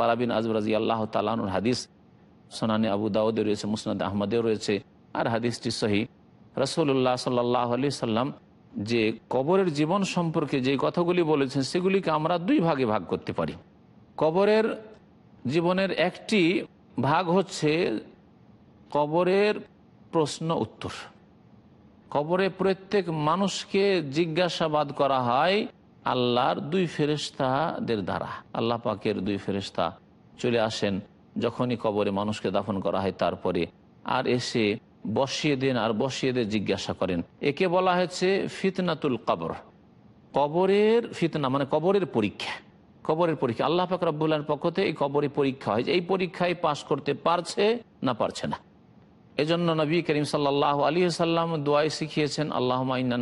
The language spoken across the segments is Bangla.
বারাবিন আজবরাজি আল্লাহ তালাহুর হাদিস সোনানি আবু দাউদে রয়েছে মুসনাদ আহমদে রয়েছে আর হাদিসটি সহি রসুল্লাহ সাল্লাহ আলি সাল্লাম যে কবরের জীবন সম্পর্কে যে কথাগুলি বলেছেন সেগুলিকে আমরা দুই ভাগে ভাগ করতে পারি কবরের জীবনের একটি ভাগ হচ্ছে কবরের প্রশ্ন উত্তর কবরে প্রত্যেক মানুষকে জিজ্ঞাসাবাদ করা হয় আল্লাহর দুই ফেরেস্তাদের দ্বারা আল্লাহ পাকের দুই ফেরেস্তা চলে আসেন যখনই কবরে মানুষকে দাফন করা হয় তারপরে আর এসে বসিয়ে দেন আর বসিয়ে দিয়ে জিজ্ঞাসা করেন একে বলা হয়েছে ফিতনাতুল কবর কবরের ফিতনা মানে কবরের পরীক্ষা কবরের পরীক্ষা আল্লাহ পাক রব্বুল্লার পক্ষ এই কবরের পরীক্ষা হয় এই পরীক্ষায় পাশ করতে পারছে না পারছে না এজন্য নবী করিম সাল্লাহ আলী সাল্লাম দোয়াই শিখিয়েছেন আল্লাহ মাইনা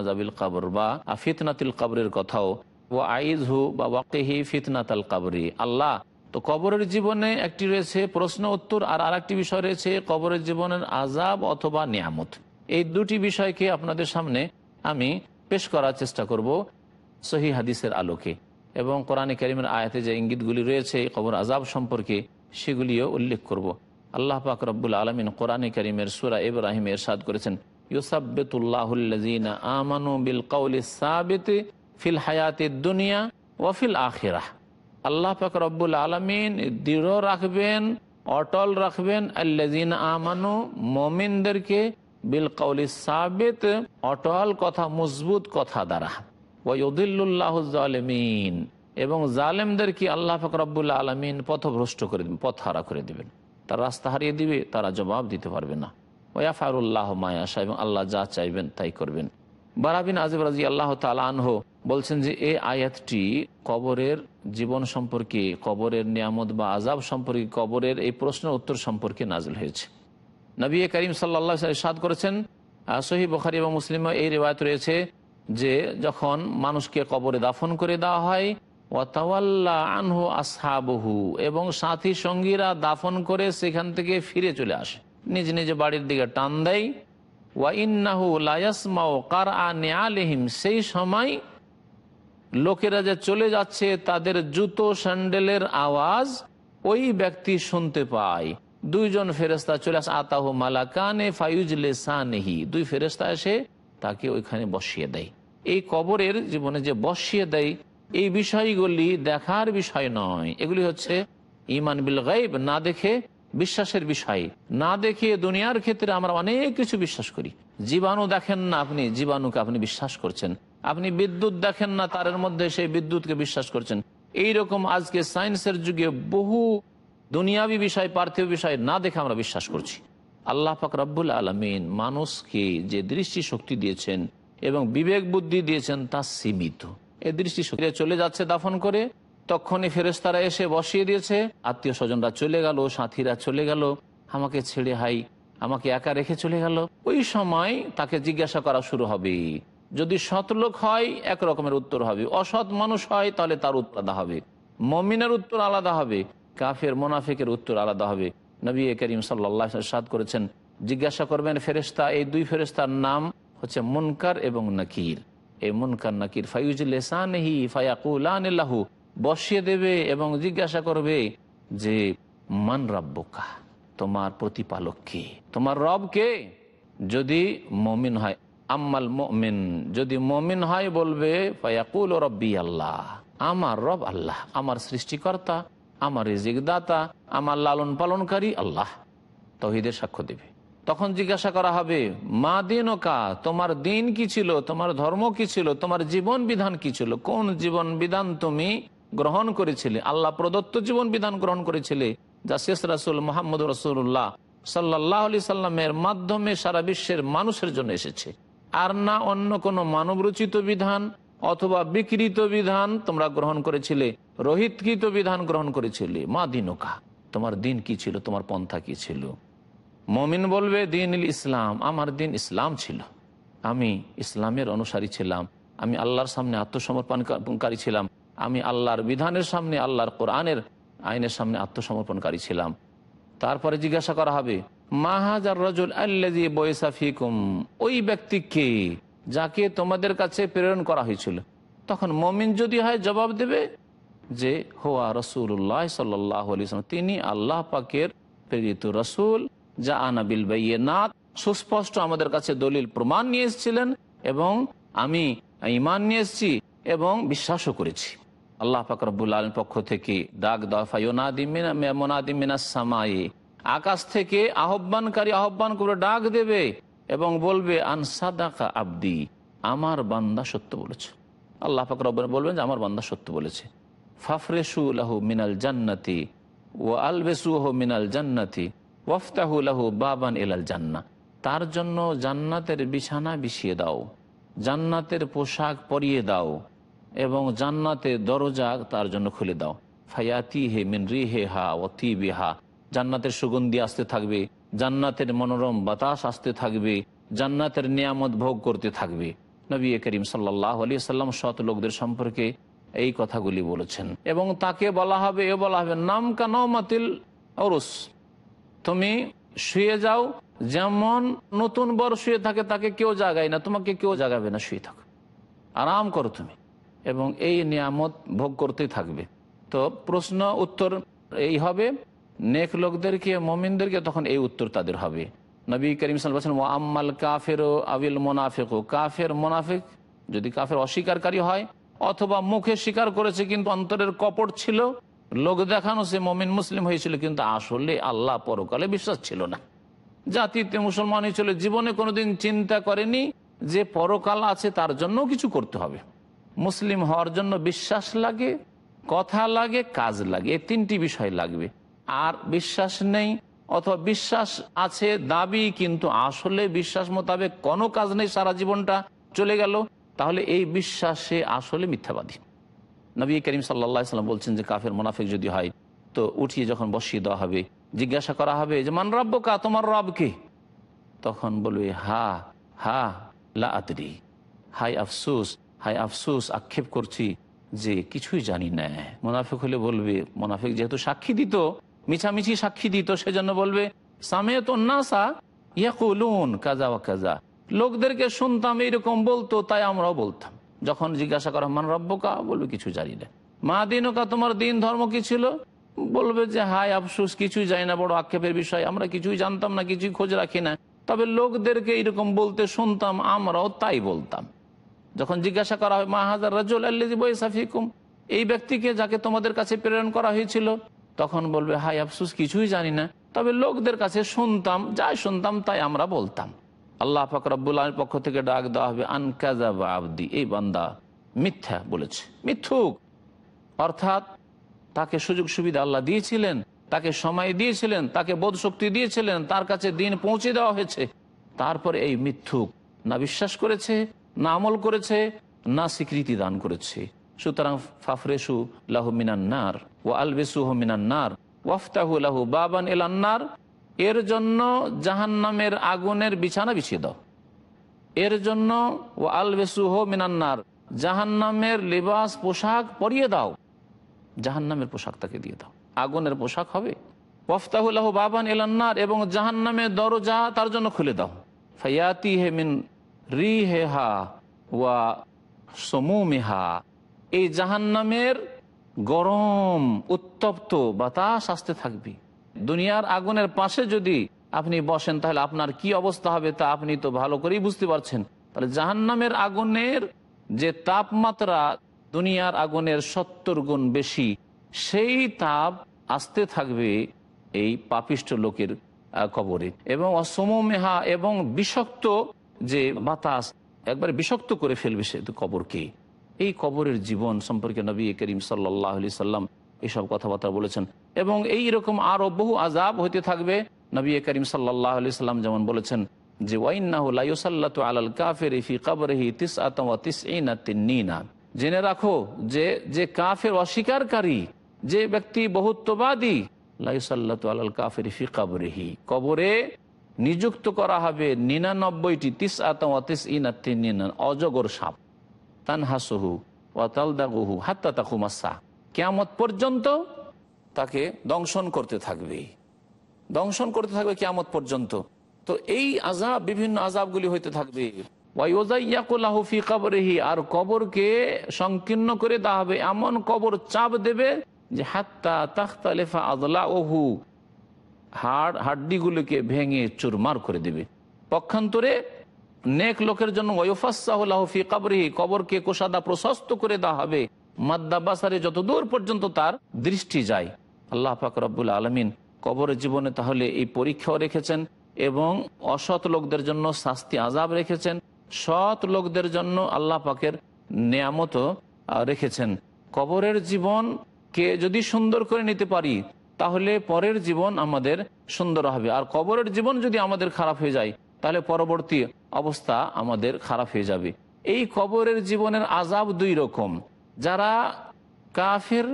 আজাবিল কাবর বা আফিতনাতিল কাবরের কথাও ও আইজ হু বা ওয়াকেহি ফিতনাতাল কাবরি আল্লাহ তো কবরের জীবনে একটি রয়েছে প্রশ্ন উত্তর আর আরেকটি বিষয় রয়েছে কবরের জীবনের আজাব অথবা নিয়ামত এই দুটি বিষয়কে আপনাদের সামনে আমি পেশ করার চেষ্টা করব সহি হাদিসের আলোকে এবং কোরআনে করিমের আয়াতে যে ইঙ্গিতগুলি রয়েছে কবর আজাব সম্পর্কে সেগুলিও উল্লেখ করব। আল্লাহ পাক রব্বুল আলমিন কোরআনে করিমের সুরা ইব্রাহিম এরশাদ করেছেন ইউসাবেতুল্লাহুল্লাজিনা আমানু বিল সাবিত ফিল হায়াতি দুনিয়া আল্লাহ পাক আলমিন দৃঢ় রাখবেন অটল রাখবেন আল্লাজিনা আমানু মমিনদেরকে বিল অটল কথা মজবুত কথা দ্বারা ওয়ুদুল্লাহমিন এবং জালেমদেরকে আল্লাহ ফকরাবুল্লা আলমিন পথভ্রষ্ট করে দেবেন পথহারা করে দেবেন তার রাস্তা হারিয়ে দিবে তারা জবাব দিতে পারবে না ওয়া ফারুল্লাহ মায়াশা এবং আল্লাহ যা চাইবেন তাই করবেন বারাবিন আজিব রাজি আল্লাহ তালানহ বলছেন যে এই আয়াতটি কবরের জীবন সম্পর্কে কবরের নিয়ামত বা আজাব সম্পর্কে কবরের এই প্রশ্নের উত্তর সম্পর্কে নাজিল হয়েছে নবী করিম সাল্লা সাদ করেছেন সহি বখারি এবং মুসলিম এই রেওয়ায়ত রয়েছে যে যখন মানুষকে কবরে দাফন করে দেওয়া হয় আনহু আসহাবহু এবং সাথী সঙ্গীরা দাফন করে সেখান থেকে ফিরে চলে আসে নিজ নিজ বাড়ির দিকে টান দেয় ওয়াইন্নাহু লায়াসমাও কার আলিহিম সেই সময় লোকেরা যে চলে যাচ্ছে তাদের জুতো স্যান্ডেলের আওয়াজ ওই ব্যক্তি শুনতে পায় দুইজন ফেরেস্তা চলে আসে আতাহ মালাকানে ফাইজলে সানহি দুই ফেরেস্তা এসে তাকে ওইখানে বসিয়ে দেয় এই কবরের জীবনে যে বসিয়ে দেয় এই বিষয়গুলি দেখার বিষয় নয় এগুলি হচ্ছে ইমান বিল গাইব না দেখে বিশ্বাসের বিষয় না দেখে দুনিয়ার ক্ষেত্রে আমরা অনেক কিছু বিশ্বাস করি জীবাণু দেখেন না আপনি জীবাণুকে আপনি বিশ্বাস করছেন আপনি বিদ্যুৎ দেখেন না তারের মধ্যে সেই বিদ্যুৎকে বিশ্বাস করছেন এই রকম আজকে সায়েন্সের যুগে বহু দুনিয়াবি বিষয় পার্থিব বিষয় না দেখে আমরা বিশ্বাস করছি আল্লাহ পাক রব্বুল আলমিন মানুষকে যে দৃষ্টি শক্তি দিয়েছেন এবং বিবেক বুদ্ধি দিয়েছেন তা সীমিত এ দৃষ্টি চলে যাচ্ছে দাফন করে তখনই ফেরেস্তারা এসে বসিয়ে দিয়েছে আত্মীয় স্বজনরা চলে গেল সাথীরা চলে গেল আমাকে ছেড়ে হাই আমাকে একা রেখে চলে গেল ওই সময় তাকে জিজ্ঞাসা করা শুরু হবে যদি সৎ লোক হয় এক রকমের উত্তর হবে অসৎ মানুষ হয় তাহলে তার উত্তর আলাদা হবে মমিনের উত্তর আলাদা হবে কাফের মোনাফেকের উত্তর আলাদা হবে নবী করিম সাল্লাহ সাদ করেছেন জিজ্ঞাসা করবেন ফেরেস্তা এই দুই ফেরেস্তার নাম হচ্ছে মুনকার এবং নাকির এই মুনকার নাকির ফাইজুলেসানহি ফায়াকুলানহু বসিয়ে দেবে এবং জিজ্ঞাসা করবে যে মান রাব্বকা তোমার প্রতিপালক কে তোমার রব কে যদি মমিন হয় আম্মাল মমিন যদি মমিন হয় বলবে ফায়াকুল রব্বি আল্লাহ আমার রব আল্লাহ আমার সৃষ্টিকর্তা আমার রিজিকদাতা আমার লালন পালনকারী আল্লাহ তহিদের সাক্ষ্য দেবে তখন জিজ্ঞাসা করা হবে মা দিন কা তোমার দিন কি ছিল তোমার ধর্ম কি ছিল তোমার জীবন বিধান কি ছিল কোন জীবন বিধান তুমি গ্রহণ করেছিলে আল্লাহ প্রদত্ত জীবন বিধান গ্রহণ করেছিলে যা শেষ রাসুল মোহাম্মদ রসুল্লাহ সাল্লাহ আলি সাল্লামের মাধ্যমে সারা বিশ্বের মানুষের জন্য এসেছে আর না অন্য কোনো মানবরচিত বিধান অথবা বিকৃত বিধান তোমরা গ্রহণ করেছিলে রোহিতকৃত বিধান গ্রহণ করেছিলে মা দিনকা তোমার দিন কি ছিল তোমার পন্থা কি ছিল মমিন বলবে দিন ইসলাম আমার দিন ইসলাম ছিল আমি ইসলামের অনুসারী ছিলাম আমি আল্লাহর সামনে আত্মসমর্পণকারী ছিলাম আমি আল্লাহর বিধানের সামনে আল্লাহর কোরআনের আইনের সামনে আত্মসমর্পণকারী ছিলাম তারপরে জিজ্ঞাসা করা হবে মাহাজার রজুল আল্লাজি বয়সাফিকুম ওই ব্যক্তিকে যাকে তোমাদের কাছে প্রেরণ করা হয়েছিল তখন মমিন যদি হয় জবাব দেবে যে হোয়া রসুল্লাহ সাল্লাহ তিনি আল্লাহ পাকের প্রেরিত রসুল যা আনাবিল বাইয়ে না সুস্পষ্ট আমাদের কাছে দলিল প্রমাণ নিয়ে এসেছিলেন এবং আমি ইমান নিয়ে এসেছি এবং বিশ্বাসও করেছি আল্লাহ ফাকরাবুল আলম পক্ষ থেকে ডাক দফাই আকাশ থেকে আহ্বানকারী আহ্বান করে ডাক দেবে এবং বলবে আনসাদাকা আব্দি আমার বান্দা সত্য বলেছে আল্লাহ ফাকর বলবেন যে আমার বান্দা সত্য বলেছে ফাফরেসু লাহু মিনাল জান্নাতি ও আলবেসু মিনাল জান্নাতি লাহু বাবান এলাল জান্না তার জন্য জান্নাতের বিছানা বিছিয়ে দাও জান্নাতের পোশাক পরিয়ে দাও এবং জান্নাতের দরজা তার জন্য খুলে দাও ফায়াতি হে মিনরি হে হা অতি বিহা জান্নাতের সুগন্ধি আসতে থাকবে জান্নাতের মনোরম বাতাস আসতে থাকবে জান্নাতের নিয়ামত ভোগ করতে থাকবে নবী করিম সাল্লাহ আলি সাল্লাম সৎ লোকদের সম্পর্কে এই কথাগুলি বলেছেন এবং তাকে বলা হবে এ বলা হবে নাম মাতিল অরুস তুমি শুয়ে যাও যেমন নতুন বর শুয়ে থাকে তাকে কেউ জাগায় না তোমাকে কেউ জাগাবে না শুয়ে থাকো আরাম করো তুমি এবং এই নিয়ামত ভোগ করতেই থাকবে তো প্রশ্ন উত্তর এই হবে নেক লোকদেরকে মমিনদেরকে তখন এই উত্তর তাদের হবে নবী করিম সাল বলছেন ও আম্মাল কাফের ও আবিল মোনাফেক ও কাফের মোনাফেক যদি কাফের অস্বীকারী হয় অথবা মুখে স্বীকার করেছে কিন্তু অন্তরের কপট ছিল লোক দেখানো সে মমিন মুসলিম হয়েছিল কিন্তু আসলে আল্লাহ পরকালে বিশ্বাস ছিল না জাতিতে মুসলমান হয়েছিল জীবনে কোনোদিন চিন্তা করেনি যে পরকাল আছে তার জন্য কিছু করতে হবে মুসলিম হওয়ার জন্য বিশ্বাস লাগে কথা লাগে কাজ লাগে এই তিনটি বিষয় লাগবে আর বিশ্বাস নেই অথবা বিশ্বাস আছে দাবি কিন্তু আসলে বিশ্বাস মোতাবেক কোনো কাজ নেই সারা জীবনটা চলে গেল তাহলে এই বিশ্বাসে আসলে মিথ্যাবাদী নবী করিম সাল্লা সাল্লাম বলছেন যে কাফের মুনাফিক যদি হয় তো উঠিয়ে যখন বসিয়ে দেওয়া হবে জিজ্ঞাসা করা হবে যে মান রব্য কা তোমার রবকে তখন বলবে হা হা লা আতরি হাই আফসুস হাই আফসুস আক্ষেপ করছি যে কিছুই জানি না মোনাফিক হলে বলবে মোনাফেক যেহেতু সাক্ষী দিত মিছামিছি সাক্ষী দিত সেজন্য বলবে সামে তো ইয়া ইয়াকুলুন কাজা কাজা লোকদেরকে শুনতাম এরকম বলতো তাই আমরাও বলতাম যখন জিজ্ঞাসা করা মান রব্বকা বলবে কিছু জানি না মা দিনকা তোমার দিন ধর্ম কি ছিল বলবে যে হায় আফসুস কিছুই জানি না বড় আক্ষেপের বিষয় আমরা কিছুই জানতাম না কিছুই খোঁজ রাখি না তবে লোকদেরকে এরকম বলতে শুনতাম আমরাও তাই বলতাম যখন জিজ্ঞাসা করা হয় মা হাজার রাজুল আল্লিজি বই সাফিকুম এই ব্যক্তিকে যাকে তোমাদের কাছে প্রেরণ করা হয়েছিল তখন বলবে হাই আফসুস কিছুই জানি না তবে লোকদের কাছে শুনতাম যাই শুনতাম তাই আমরা বলতাম আল্লাহ পাক পক্ষ থেকে ডাক দেওয়া হবে বা আবদি এই বান্দা মিথ্যা বলেছে মিথ্যুক অর্থাৎ তাকে সুযোগ সুবিধা আল্লাহ দিয়েছিলেন তাকে সময় দিয়েছিলেন তাকে বোধ শক্তি দিয়েছিলেন তার কাছে দিন পৌঁছে দেওয়া হয়েছে তারপর এই মিথ্যুক না বিশ্বাস করেছে না আমল করেছে না স্বীকৃতি দান করেছে সুতরাং ফাফরেসু লাহু মিনান্নার ও আলবেসুহ মিনান্নার ওয়াফতাহু লাহু বাবান এলান্নার এর জন্য জাহান্নামের আগুনের বিছানা বিছিয়ে দাও এর জন্য ও আলবেসুহ মিনান্নার জাহান্নামের লেবাস পোশাক পরিয়ে দাও জাহান্নামের পোশাক তাকে দিয়ে দাও আগুনের পোশাক হবে ওফতাহুল্লাহ বাবান এলান্নার এবং জাহান্নামের দরজা তার জন্য খুলে দাও ফয়াতি হে মিন রি হে হা ওয়া সমুমেহা এই জাহান্নামের গরম উত্তপ্ত বাতাস আসতে থাকবে দুনিয়ার আগুনের পাশে যদি আপনি বসেন তাহলে আপনার কি অবস্থা হবে তা আপনি তো ভালো করেই বুঝতে পারছেন তাহলে জাহান্নামের আগুনের যে তাপমাত্রা দুনিয়ার আগুনের সত্তর গুণ বেশি সেই তাপ আসতে থাকবে এই পাপিষ্ট লোকের কবরে এবং মেহা এবং বিষাক্ত যে বাতাস একবার বিষক্ত করে ফেলবে সে কবরকে এই কবরের জীবন সম্পর্কে নবী করিম সাল্লাহ সাল্লাম এইসব কথাবার্তা বলেছেন এবং এই রকম আরও বহু আজাব হইতে থাকবে নবী করিম সাল্লাহ আলি সাল্লাম যেমন বলেছেন যে ওয়াইনাহুল্লাহ আলাল কাফের ফি কাবরহি তিস আতম তিস ইনা জেনে রাখো যে যে কাফের অস্বীকারী যে ব্যক্তি বহুত্ববাদী লাইসাল্লাত আলাল কাফের ফি কাবরহি কবরে নিযুক্ত করা হবে নিরানব্বইটি তিস আতম তিস ইনা অজগর সাপ তানহাসহু অতালদাগুহু হাত্তা তাকুমাসা কেয়ামত পর্যন্ত তাকে দংশন করতে থাকবে দংশন করতে থাকবে কিয়ামত পর্যন্ত তো এই আজাব বিভিন্ন আজাবগুলি হইতে থাকবে আর কবরকে সংকীর্ণ করে দেওয়া হবে এমন কবর চাপ দেবে যে হাত্তা তাখতা লেফা আদলা ওহু হাড় হাড্ডিগুলিকে ভেঙে চুরমার করে দেবে পক্ষান্তরে নেক লোকের জন্য ওয়ফাসাহি কাবরি কবরকে কোষাদা প্রশস্ত করে দেওয়া হবে মাদ্দাবাসারে যতদূর পর্যন্ত তার দৃষ্টি যায় আল্লাহ পাক রব্বুল আলমিন কবরের জীবনে তাহলে এই পরীক্ষাও রেখেছেন এবং অসৎ লোকদের জন্য শাস্তি আজাব রেখেছেন সৎ লোকদের জন্য আল্লাহ পাকের নিয়ামত রেখেছেন কবরের জীবনকে যদি সুন্দর করে নিতে পারি তাহলে পরের জীবন আমাদের সুন্দর হবে আর কবরের জীবন যদি আমাদের খারাপ হয়ে যায় তাহলে পরবর্তী অবস্থা আমাদের খারাপ হয়ে যাবে এই কবরের জীবনের আজাব দুই রকম যারা কাফের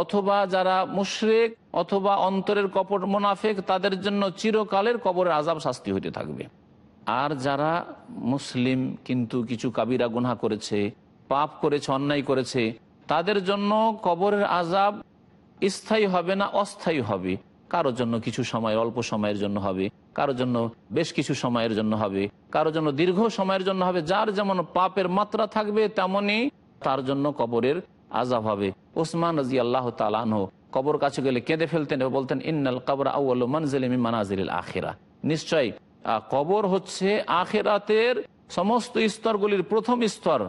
অথবা যারা মুশরেক অথবা অন্তরের কপট মোনাফেক তাদের জন্য চিরকালের কবরের আজাব শাস্তি হইতে থাকবে আর যারা মুসলিম কিন্তু কিছু কাবিরা গুনা করেছে পাপ করেছে অন্যায় করেছে তাদের জন্য কবরের আজাব স্থায়ী হবে না অস্থায়ী হবে কারো জন্য কিছু সময় অল্প সময়ের জন্য হবে কারো জন্য বেশ কিছু সময়ের জন্য হবে কারো জন্য দীর্ঘ সময়ের জন্য হবে যার যেমন পাপের মাত্রা থাকবে তেমনই তার জন্য কবরের আজাব হবে ওসমান রাজি আল্লাহ তালানহ কবর কাছে গেলে কেঁদে ফেলতেন বলতেন ইন্নাল কবর আউ্ল মনজিলিম মানাজিল আখেরা নিশ্চয় কবর হচ্ছে আখেরাতের সমস্ত স্তরগুলির প্রথম স্তর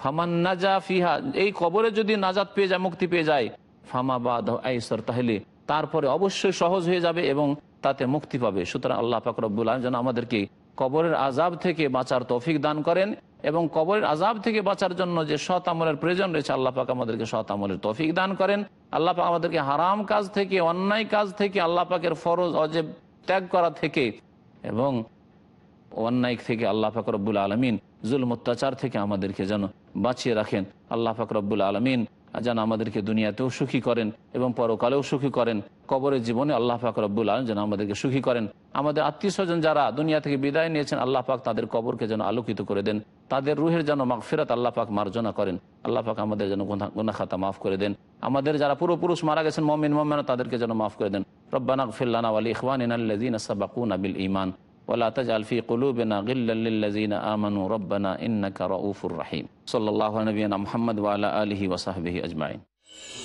ফামান নাজা ফিহা এই কবরে যদি নাজাত পেয়ে যায় মুক্তি পেয়ে যায় ফামাবাদ আইসর তাহলে তারপরে অবশ্যই সহজ হয়ে যাবে এবং তাতে মুক্তি পাবে সুতরাং আল্লাহ পাক আলম যেন আমাদেরকে কবরের আজাব থেকে বাঁচার তৌফিক দান করেন এবং কবরের আজাব থেকে বাঁচার জন্য যে সৎ আমলের প্রয়োজন রয়েছে আল্লাহ পাক আমাদেরকে সৎ আমলের তৌফিক দান করেন আল্লাহ পাক আমাদেরকে হারাম কাজ থেকে অন্যায় কাজ থেকে আল্লাহ পাকের ফরজ অজেব ত্যাগ করা থেকে এবং অন্যায় থেকে আল্লাহ পাক রব্বুল আলমিন জুল অত্যাচার থেকে আমাদেরকে যেন বাঁচিয়ে রাখেন আল্লাহ পাক রব্বুল আলমিন যেন আমাদেরকে দুনিয়াতেও সুখী করেন এবং পরকালেও সুখী করেন কবরের জীবনে আল্লাহ পাক রব্বুল আলম যেন আমাদেরকে সুখী করেন আমাদের আত্মীয় স্বজন যারা দুনিয়া থেকে বিদায় নিয়েছেন আল্লাহ পাক তাদের কবরকে যেন আলোকিত করে দেন তাদের রুহের যেন মাগফিরাত আল্লাহ পাক মার্জনা করেন আল্লাহ পাক আমাদের যেন গুনা খাতা মাফ করে দেন আমাদের যারা পুরোপুরুষ মারা গেছেন মমিন মমেন তাদেরকে যেন মাফ করে দেন রব্বানা ফিল্লানা আলী ইখওয়ান ইনাল্লাদিন সাবাকুন আবিল ইমান ولا تجعل في قلوبنا غلا للذين آمنوا ربنا إنك رؤوف رحيم صلى الله على نبينا محمد وعلى آله وصحبه أجمعين